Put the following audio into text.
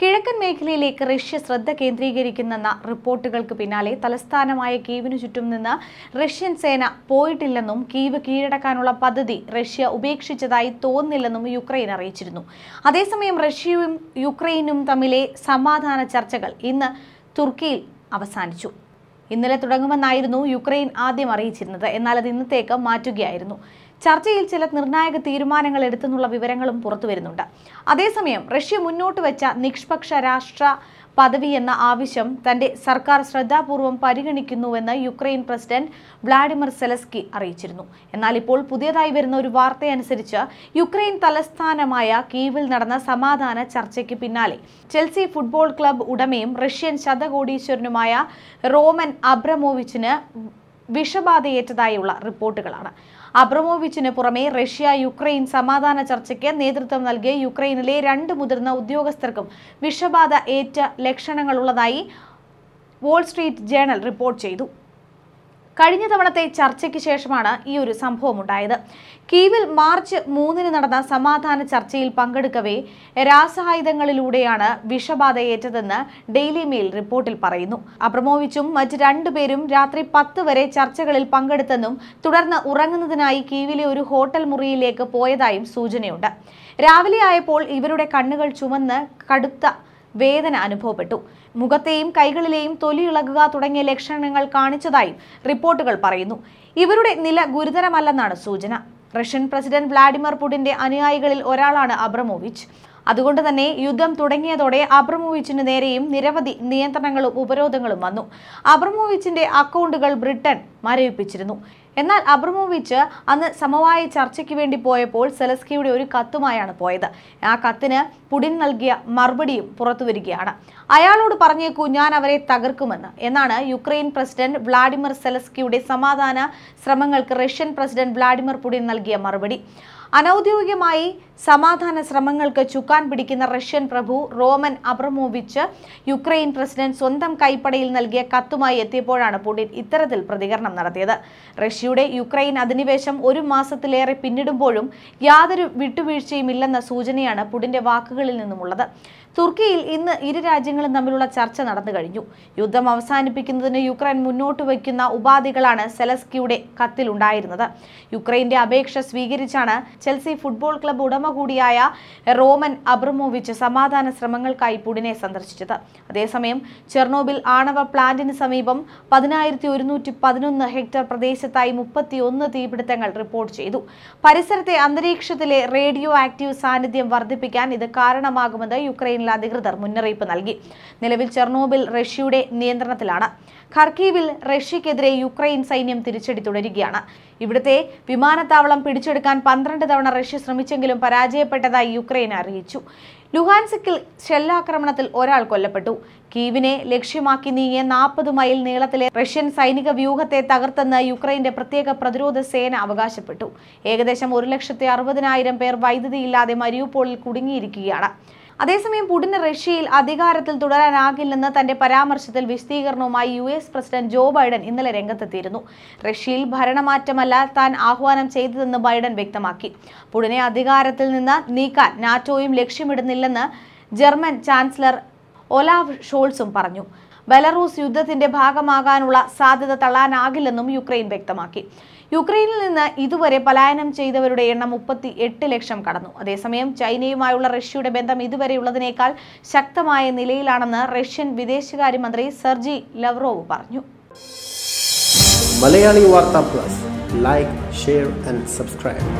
കിഴക്കൻ മേഖലയിലേക്ക് റഷ്യ ശ്രദ്ധ കേന്ദ്രീകരിക്കുന്നെന്ന റിപ്പോർട്ടുകൾക്ക് പിന്നാലെ തലസ്ഥാനമായ കീവിനു ചുറ്റും നിന്ന് റഷ്യൻ സേന പോയിട്ടില്ലെന്നും കീവ് കീഴടക്കാനുള്ള പദ്ധതി റഷ്യ ഉപേക്ഷിച്ചതായി തോന്നില്ലെന്നും യുക്രൈൻ അറിയിച്ചിരുന്നു അതേസമയം റഷ്യയും യുക്രൈനും തമ്മിലെ സമാധാന ചർച്ചകൾ ഇന്ന് തുർക്കിയിൽ അവസാനിച്ചു ഇന്നലെ തുടങ്ങുമെന്നായിരുന്നു യുക്രൈൻ ആദ്യം അറിയിച്ചിരുന്നത് എന്നാൽ അത് ഇന്നത്തേക്ക് മാറ്റുകയായിരുന്നു ചർച്ചയിൽ ചില നിർണായക തീരുമാനങ്ങൾ എടുത്തെന്നുള്ള വിവരങ്ങളും പുറത്തുവരുന്നുണ്ട് അതേസമയം റഷ്യ മുന്നോട്ട് വെച്ച നിഷ്പക്ഷ രാഷ്ട്ര പദവി എന്ന ആവശ്യം തന്റെ സർക്കാർ ശ്രദ്ധാപൂർവം പരിഗണിക്കുന്നുവെന്ന് യുക്രൈൻ പ്രസിഡന്റ് വ്ളാഡിമിർ സെലസ്കി അറിയിച്ചിരുന്നു എന്നാൽ ഇപ്പോൾ പുതിയതായി വരുന്ന ഒരു വാർത്തയനുസരിച്ച് യുക്രൈൻ തലസ്ഥാനമായ കീവിൽ നടന്ന സമാധാന ചർച്ചയ്ക്ക് പിന്നാലെ ചെൽസി ഫുട്ബോൾ ക്ലബ് ഉടമയും റഷ്യൻ ശതകോടീശ്വരനുമായ റോമൻ അബ്രമോവിച്ചിന് വിഷബാധയേറ്റതായുള്ള റിപ്പോർട്ടുകളാണ് അബ്രമോവിച്ചിന് പുറമെ റഷ്യ യുക്രൈൻ സമാധാന ചർച്ചയ്ക്ക് നേതൃത്വം നൽകിയ യുക്രൈനിലെ രണ്ട് മുതിർന്ന ഉദ്യോഗസ്ഥർക്കും വിഷബാധ ഏറ്റ ലക്ഷണങ്ങളുള്ളതായി വോൾസ്ട്രീറ്റ് ജേണൽ റിപ്പോർട്ട് ചെയ്തു കഴിഞ്ഞ തവണത്തെ ചർച്ചയ്ക്ക് ശേഷമാണ് ഈ ഒരു സംഭവം ഉണ്ടായത് കീവിൽ മാർച്ച് മൂന്നിന് നടന്ന സമാധാന ചർച്ചയിൽ പങ്കെടുക്കവേ രാസഹായുധങ്ങളിലൂടെയാണ് വിഷബാധയേറ്റതെന്ന് ഡെയിലി മെയിൽ റിപ്പോർട്ടിൽ പറയുന്നു അബ്രമോവിച്ചും മറ്റ് രണ്ടുപേരും രാത്രി പത്ത് വരെ ചർച്ചകളിൽ പങ്കെടുത്തെന്നും തുടർന്ന് ഉറങ്ങുന്നതിനായി കീവിലെ ഒരു ഹോട്ടൽ മുറിയിലേക്ക് പോയതായും സൂചനയുണ്ട് രാവിലെ ആയപ്പോൾ ഇവരുടെ കണ്ണുകൾ ചുമന്ന് കടുത്ത വേദന അനുഭവപ്പെട്ടു മുഖത്തെയും കൈകളിലെയും തൊലിയിളകുക തുടങ്ങിയ ലക്ഷണങ്ങൾ കാണിച്ചതായും റിപ്പോർട്ടുകൾ പറയുന്നു ഇവരുടെ നില ഗുരുതരമല്ലെന്നാണ് സൂചന റഷ്യൻ പ്രസിഡന്റ് വ്ളാഡിമിർ പുടിന്റെ അനുയായികളിൽ ഒരാളാണ് അബ്രമോവിച്ച് അതുകൊണ്ട് തന്നെ യുദ്ധം തുടങ്ങിയതോടെ അബ്രമോവിച്ചിന് നേരെയും നിരവധി നിയന്ത്രണങ്ങളും ഉപരോധങ്ങളും വന്നു അബ്രമോവിച്ചിന്റെ അക്കൗണ്ടുകൾ ബ്രിട്ടൻ മരവിപ്പിച്ചിരുന്നു എന്നാൽ അബ്രമോവിച്ച് അന്ന് സമവായ ചർച്ചയ്ക്ക് വേണ്ടി പോയപ്പോൾ സെലസ്കിയുടെ ഒരു കത്തുമായാണ് പോയത് ആ കത്തിന് പുടിൻ നൽകിയ മറുപടിയും പുറത്തുവരികയാണ് അയാളോട് പറഞ്ഞേക്കൂ ഞാൻ അവരെ തകർക്കുമെന്ന് എന്നാണ് യുക്രൈൻ പ്രസിഡന്റ് വ്ളാഡിമിർ സെലസ്കിയുടെ സമാധാന ശ്രമങ്ങൾക്ക് റഷ്യൻ പ്രസിഡന്റ് വ്ളാഡിമിർ പുടിൻ നൽകിയ മറുപടി അനൌദ്യോഗികമായി സമാധാന ശ്രമങ്ങൾക്ക് ചുക്കാൻ പിടിക്കുന്ന റഷ്യൻ പ്രഭു റോമൻ അബ്രമോവിച്ച് യുക്രൈൻ പ്രസിഡന്റ് സ്വന്തം കൈപ്പടയിൽ നൽകിയ കത്തുമായി എത്തിയപ്പോഴാണ് പുടിൻ ഇത്തരത്തിൽ പ്രതികരണം നടത്തിയത് റഷ്യയുടെ യുക്രൈൻ അധിനിവേശം ഒരു മാസത്തിലേറെ പിന്നിടുമ്പോഴും യാതൊരു വിട്ടുവീഴ്ചയും ഇല്ലെന്ന സൂചനയാണ് പുടിന്റെ വാക്കുകളിൽ നിന്നുമുള്ളത് തുർക്കിയിൽ ഇന്ന് ഇരു രാജ്യങ്ങളും തമ്മിലുള്ള ചർച്ച നടന്നു കഴിഞ്ഞു യുദ്ധം അവസാനിപ്പിക്കുന്നതിന് യുക്രൈൻ മുന്നോട്ട് വയ്ക്കുന്ന ഉപാധികളാണ് സെലസ്കിയുടെ കത്തിലുണ്ടായിരുന്നത് യുക്രൈന്റെ അപേക്ഷ സ്വീകരിച്ചാണ് ചെൽസി ഫുട്ബോൾ ക്ലബ് ഉടമ ഉടമ കൂടിയായ റോമൻ അബ്രമോവിച്ച് സമാധാന ശ്രമങ്ങൾക്കായി പുടിനെ സന്ദർശിച്ചത് അതേസമയം ചെർണോബിൽ ആണവ പ്ലാന്റിന് സമീപം പതിനായിരത്തി ഒരുന്നൂറ്റി പതിനൊന്ന് ഹെക്ടർ പ്രദേശത്തായി മുപ്പത്തിയൊന്ന് തീപിടുത്തങ്ങൾ റിപ്പോർട്ട് ചെയ്തു പരിസരത്തെ അന്തരീക്ഷത്തിലെ റേഡിയോ ആക്റ്റീവ് സാന്നിധ്യം വർദ്ധിപ്പിക്കാൻ ഇത് കാരണമാകുമെന്ന് യുക്രൈനിലെ അധികൃതർ മുന്നറിയിപ്പ് നൽകി നിലവിൽ ചെർണോബിൽ റഷ്യയുടെ നിയന്ത്രണത്തിലാണ് ഖർക്കീവിൽ റഷ്യക്കെതിരെ യുക്രൈൻ സൈന്യം തിരിച്ചടി തുടരുകയാണ് ഇവിടുത്തെ വിമാനത്താവളം പിടിച്ചെടുക്കാൻ പന്ത്രണ്ട് തവണ റഷ്യ ശ്രമിച്ചെങ്കിലും പരാജയപ്പെട്ടതായി യുക്രൈൻ അറിയിച്ചു ലുഹാൻസിക്കിൽ ഷെല്ലാക്രമണത്തിൽ ഒരാൾ കൊല്ലപ്പെട്ടു കീവിനെ ലക്ഷ്യമാക്കി നീങ്ങിയ നാൽപ്പത് മൈൽ നീളത്തിലെ റഷ്യൻ സൈനിക വ്യൂഹത്തെ തകർത്തെന്ന് യുക്രൈന്റെ പ്രത്യേക പ്രതിരോധ സേന അവകാശപ്പെട്ടു ഏകദേശം ഒരു ലക്ഷത്തി അറുപതിനായിരം പേർ വൈദ്യുതിയില്ലാതെ മരിയൂപ്പോളിൽ കുടുങ്ങിയിരിക്കുകയാണ് അതേസമയം പുടിന് റഷ്യയിൽ അധികാരത്തിൽ തുടരാനാകില്ലെന്ന് തന്റെ പരാമർശത്തിൽ വിശദീകരണവുമായി U S president Joe Biden ഇന്നലെ രംഗത്തെത്തിയിരുന്നു റഷ്യയിൽ ഭരണമാറ്റമല്ല താൻ ആഹ്വാനം ചെയ്തതെന്ന് ബൈഡൻ വ്യക്തമാക്കി പുടിനെ അധികാരത്തിൽ നിന്ന് നീക്കാൻ നാറ്റോയും ലക്ഷ്യമിടുന്നില്ലെന്ന് ജർമ്മൻ ചാൻസലർ ഒലാവ് ഷോൾസും പറഞ്ഞു ബെലറൂസ് യുദ്ധത്തിന്റെ ഭാഗമാകാനുള്ള സാധ്യത തള്ളാനാകില്ലെന്നും യുക്രൈൻ വ്യക്തമാക്കി യുക്രൈനിൽ നിന്ന് ഇതുവരെ പലായനം ചെയ്തവരുടെ എണ്ണം മുപ്പത്തി എട്ട് ലക്ഷം കടന്നു അതേസമയം ചൈനയുമായുള്ള റഷ്യയുടെ ബന്ധം ഇതുവരെയുള്ളതിനേക്കാൾ ശക്തമായ നിലയിലാണെന്ന് റഷ്യൻ വിദേശകാര്യമന്ത്രി സെർജി ലവ്റോവ് പറഞ്ഞു Malayali Vartha plus like share and subscribe